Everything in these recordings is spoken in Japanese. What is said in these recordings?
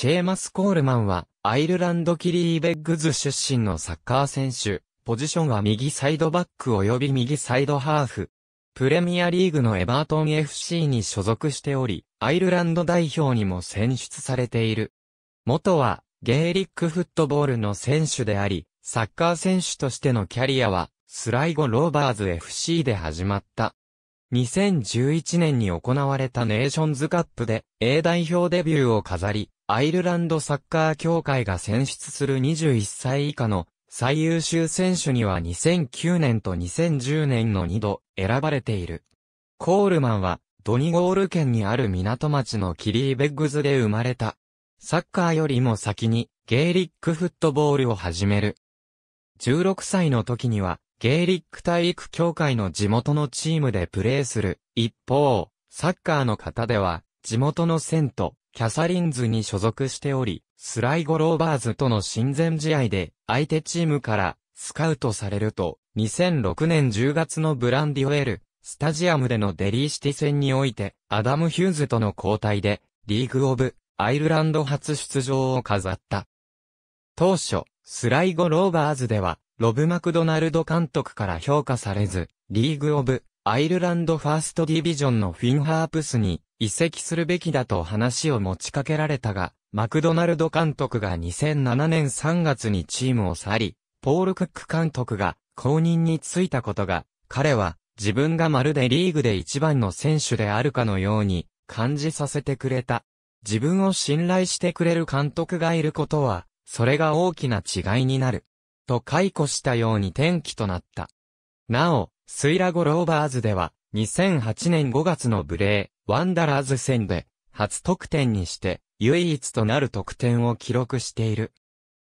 シェーマス・コールマンは、アイルランドキリーベッグズ出身のサッカー選手。ポジションは右サイドバック及び右サイドハーフ。プレミアリーグのエバートン FC に所属しており、アイルランド代表にも選出されている。元は、ゲーリックフットボールの選手であり、サッカー選手としてのキャリアは、スライゴ・ローバーズ FC で始まった。2011年に行われたネーションズカップで A 代表デビューを飾り、アイルランドサッカー協会が選出する21歳以下の最優秀選手には2009年と2010年の2度選ばれている。コールマンはドニゴール県にある港町のキリーベッグズで生まれた。サッカーよりも先にゲーリックフットボールを始める。16歳の時にはゲーリック体育協会の地元のチームでプレーする。一方、サッカーの方では地元のセント、キャサリンズに所属しており、スライゴローバーズとの親善試合で、相手チームからスカウトされると、2006年10月のブランディオエル、スタジアムでのデリーシティ戦において、アダム・ヒューズとの交代で、リーグ・オブ・アイルランド初出場を飾った。当初、スライゴ・ローバーズでは、ロブ・マクドナルド監督から評価されず、リーグ・オブ・アイルランドファーストディビジョンのフィンハープスに移籍するべきだと話を持ちかけられたが、マクドナルド監督が2007年3月にチームを去り、ポール・クック監督が公認に就いたことが、彼は自分がまるでリーグで一番の選手であるかのように感じさせてくれた。自分を信頼してくれる監督がいることは、それが大きな違いになる。と解雇したように転機となった。なお、スイラゴ・ローバーズでは、2008年5月の無礼、ワンダラーズ戦で、初得点にして、唯一となる得点を記録している。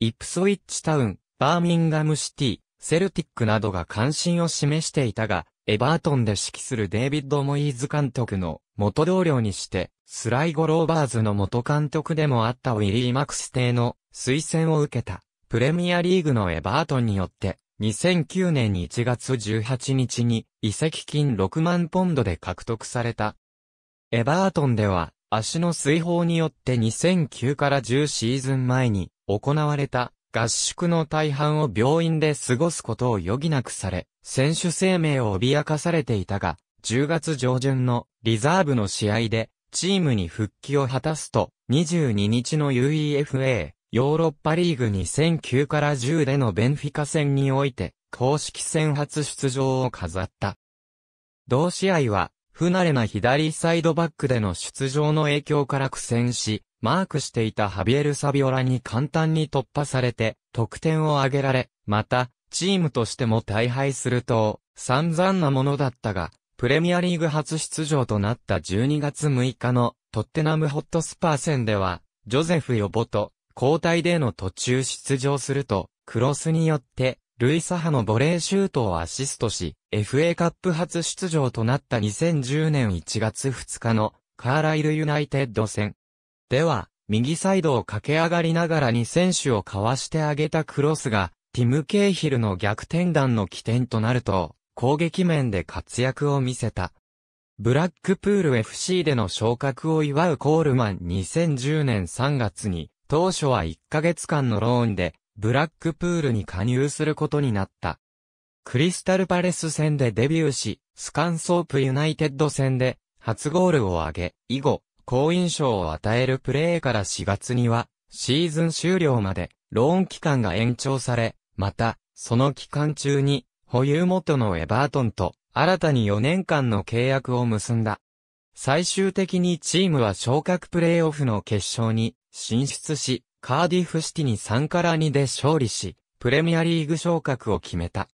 イプソイッチタウン、バーミンガムシティ、セルティックなどが関心を示していたが、エバートンで指揮するデイビッド・モイーズ監督の元同僚にして、スライゴ・ローバーズの元監督でもあったウィリー・マクス邸の推薦を受けた、プレミアリーグのエバートンによって、2009年1月18日に移籍金6万ポンドで獲得されたエバートンでは、足の水泡によって2009から10シーズン前に行われた合宿の大半を病院で過ごすことを余儀なくされ、選手生命を脅かされていたが、10月上旬のリザーブの試合でチームに復帰を果たすと、22日の UEFA ヨーロッパリーグ2009から10でのベンフィカ戦において公式戦初出場を飾った。同試合は不慣れな左サイドバックでの出場の影響から苦戦し、マークしていたハビエル・サビオラに簡単に突破されて、得点を挙げられ、また、チームとしても大敗すると、散々なものだったが、プレミアリーグ初出場となった12月6日のトッテナムホットスパー戦では、ジョゼフ・ヨボと交代での途中出場すると、クロスによってルイ・サハのボレーシュートをアシストし、FA カップ初出場となった2010年1月2日のカーライルユナイテッド戦。では、右サイドを駆け上がりながらに選手をかわしてあげたクロスが、ティム・ケイヒルの逆転弾の起点となると、攻撃面で活躍を見せた。ブラックプール FC での昇格を祝うコールマン2010年3月に、当初は1ヶ月間のローンで、ブラックプールに加入することになった。クリスタルパレス戦でデビューし、スカンソープユナイテッド戦で初ゴールを挙げ、以後、好印象を与えるプレーから4月には、シーズン終了まで、ローン期間が延長され、また、その期間中に、保有元のエバートンと、新たに4年間の契約を結んだ。最終的にチームは昇格プレーオフの決勝に進出し、カーディフシティに3から2で勝利し、プレミアリーグ昇格を決めた。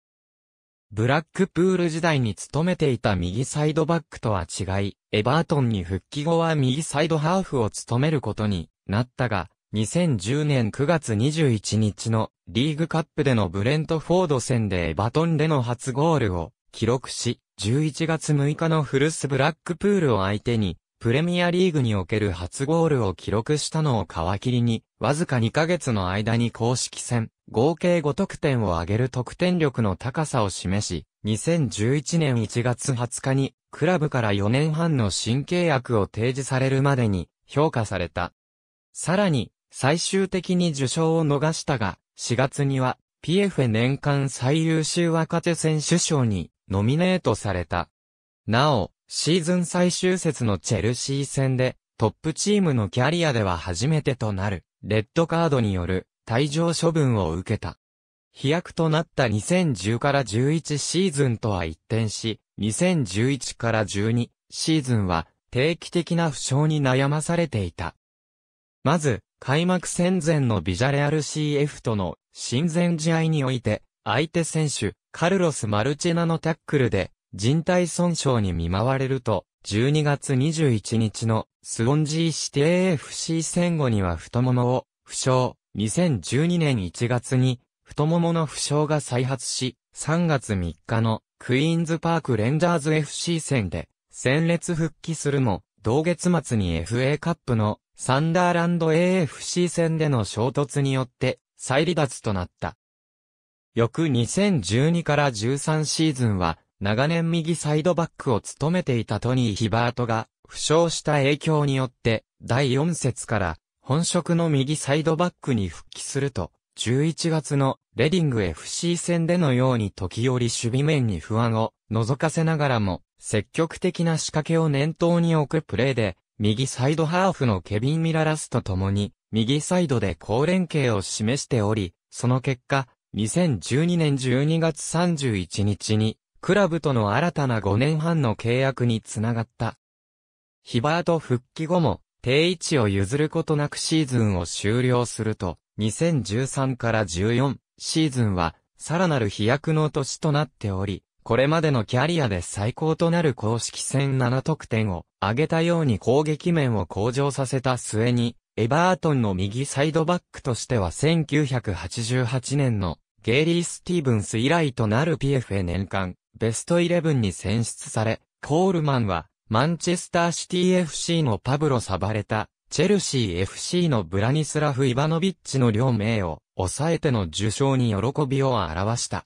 ブラックプール時代に勤めていた右サイドバックとは違い、エバートンに復帰後は右サイドハーフを務めることになったが、2010年9月21日のリーグカップでのブレントフォード戦でエバトンでの初ゴールを記録し、11月6日の古巣ブラックプールを相手に、プレミアリーグにおける初ゴールを記録したのを皮切りに、わずか2ヶ月の間に公式戦、合計5得点を挙げる得点力の高さを示し、2011年1月20日に、クラブから4年半の新契約を提示されるまでに、評価された。さらに、最終的に受賞を逃したが、4月には、PF 年間最優秀若手選手賞に、ノミネートされた。なお、シーズン最終節のチェルシー戦で、トップチームのキャリアでは初めてとなる。レッドカードによる退場処分を受けた。飛躍となった2010から11シーズンとは一転し、2011から12シーズンは定期的な負傷に悩まされていた。まず、開幕戦前のビジャレアル CF との親善試合において、相手選手、カルロス・マルチェナのタックルで、人体損傷に見舞われると、12月21日のスウォンジーシティ AFC 戦後には太ももを負傷、2012年1月に太ももの負傷が再発し、3月3日のクイーンズパークレンジャーズ FC 戦で戦列復帰するも、同月末に FA カップのサンダーランド AFC 戦での衝突によって再離脱となった。翌2012から13シーズンは長年右サイドバックを務めていたトニー・ヒバートが、負傷した影響によって、第4節から、本職の右サイドバックに復帰すると、11月のレディング FC 戦でのように時折守備面に不安を覗かせながらも、積極的な仕掛けを念頭に置くプレーで、右サイドハーフのケビン・ミララスと共に、右サイドで好連携を示しており、その結果、2012年12月31日に、クラブとの新たな5年半の契約につながった。ヒバート復帰後も、定位置を譲ることなくシーズンを終了すると、2013から14シーズンは、さらなる飛躍の年となっており、これまでのキャリアで最高となる公式戦7得点を上げたように攻撃面を向上させた末に、エバートンの右サイドバックとしては1988年のゲイリー・スティーブンス以来となる PFA 年間ベストイレブンに選出され、コールマンは、マンチェスターシティ FC のパブロ・サバレタ、チェルシー FC のブラニスラフ・イバノビッチの両名を抑えての受賞に喜びを表した。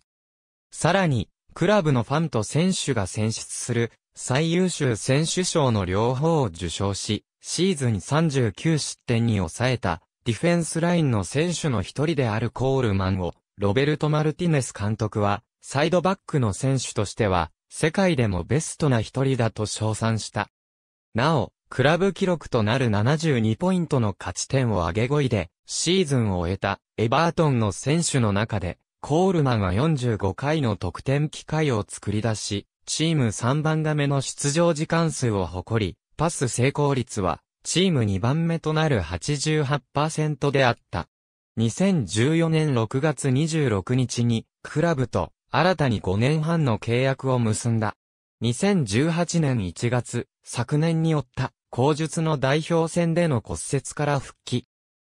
さらに、クラブのファンと選手が選出する最優秀選手賞の両方を受賞し、シーズン39失点に抑えたディフェンスラインの選手の一人であるコールマンをロベルト・マルティネス監督はサイドバックの選手としては、世界でもベストな一人だと称賛した。なお、クラブ記録となる72ポイントの勝ち点を上げ5位で、シーズンを終えたエバートンの選手の中で、コールマンは45回の得点機会を作り出し、チーム3番が目の出場時間数を誇り、パス成功率は、チーム2番目となる88%であった。2014年6月26日に、クラブと新たに5年半の契約を結んだ。2018年1月、昨年に負った、後述の代表戦での骨折から復帰。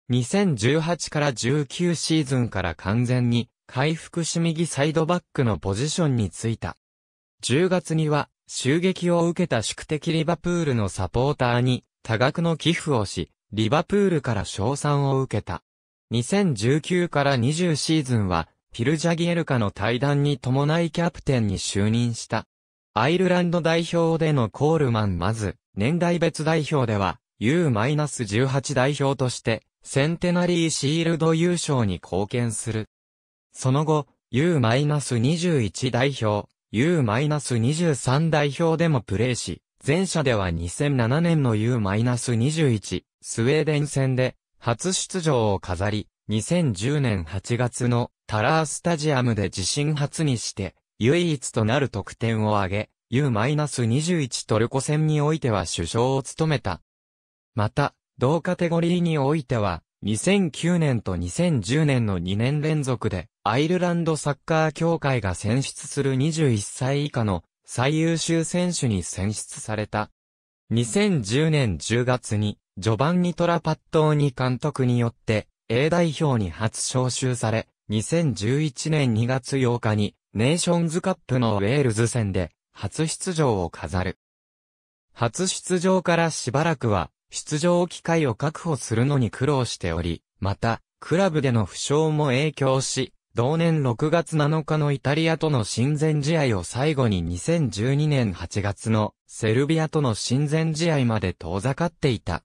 2018から19シーズンから完全に、回復し右サイドバックのポジションについた。10月には、襲撃を受けた宿敵リバプールのサポーターに、多額の寄付をし、リバプールから賞賛を受けた。2019から20シーズンは、ピルジャギエルカの対談に伴いキャプテンに就任した。アイルランド代表でのコールマンまず、年代別代表では、U-18 代表として、センテナリーシールド優勝に貢献する。その後、U-21 代表、U-23 代表でもプレーし、前者では2007年の U-21 スウェーデン戦で初出場を飾り、2010年8月のタラースタジアムで自身初にして、唯一となる得点を挙げ、U-21 トルコ戦においては首相を務めた。また、同カテゴリーにおいては、2009年と2010年の2年連続で、アイルランドサッカー協会が選出する21歳以下の最優秀選手に選出された。2010年10月に、ジョバンニ・トラパットーニ監督によって、A 代表に初招集され、2011年2月8日にネーションズカップのウェールズ戦で初出場を飾る。初出場からしばらくは出場機会を確保するのに苦労しており、また、クラブでの負傷も影響し、同年6月7日のイタリアとの親善試合を最後に2012年8月のセルビアとの親善試合まで遠ざかっていた。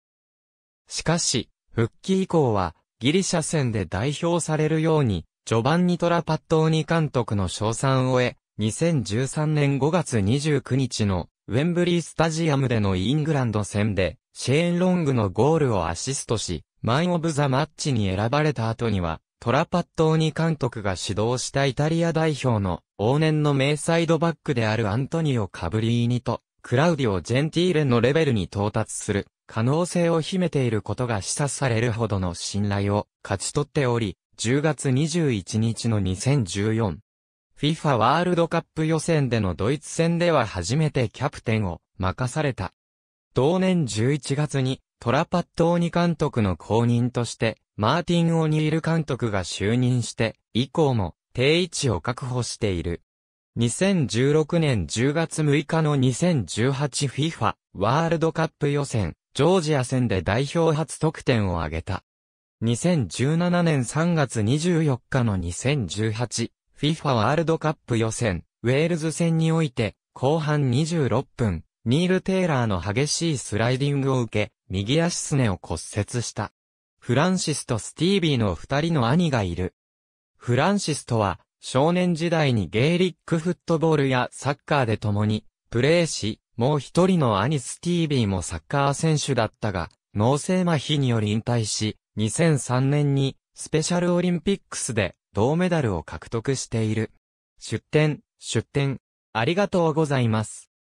しかし、復帰以降はギリシャ戦で代表されるように序盤にトラパットーニ監督の賞賛を得、2013年5月29日のウェンブリースタジアムでのイングランド戦で、シェーン・ロングのゴールをアシストし、マン・オブ・ザ・マッチに選ばれた後には、トラパットーニ監督が指導したイタリア代表の往年の名サイドバックであるアントニオ・カブリーニと、クラウディオ・ジェンティーレのレベルに到達する可能性を秘めていることが示唆されるほどの信頼を勝ち取っており、10月21日の2014。FIFA ワールドカップ予選でのドイツ戦では初めてキャプテンを任された。同年11月にトラパットーニ監督の後任としてマーティン・オニール監督が就任して以降も定位置を確保している。2016年10月6日の 2018FIFA ワールドカップ予選ジョージア戦で代表初得点を挙げた。2017年3月24日の 2018FIFA ワールドカップ予選、ウェールズ戦において、後半26分、ニール・テイラーの激しいスライディングを受け、右足すねを骨折した。フランシスとスティービーの二人の兄がいる。フランシスとは、少年時代にゲーリックフットボールやサッカーで共に、プレーし、もう一人の兄スティービーもサッカー選手だったが、脳性麻痺により引退し、2003年にスペシャルオリンピックスで銅メダルを獲得している。出展、出展、ありがとうございます。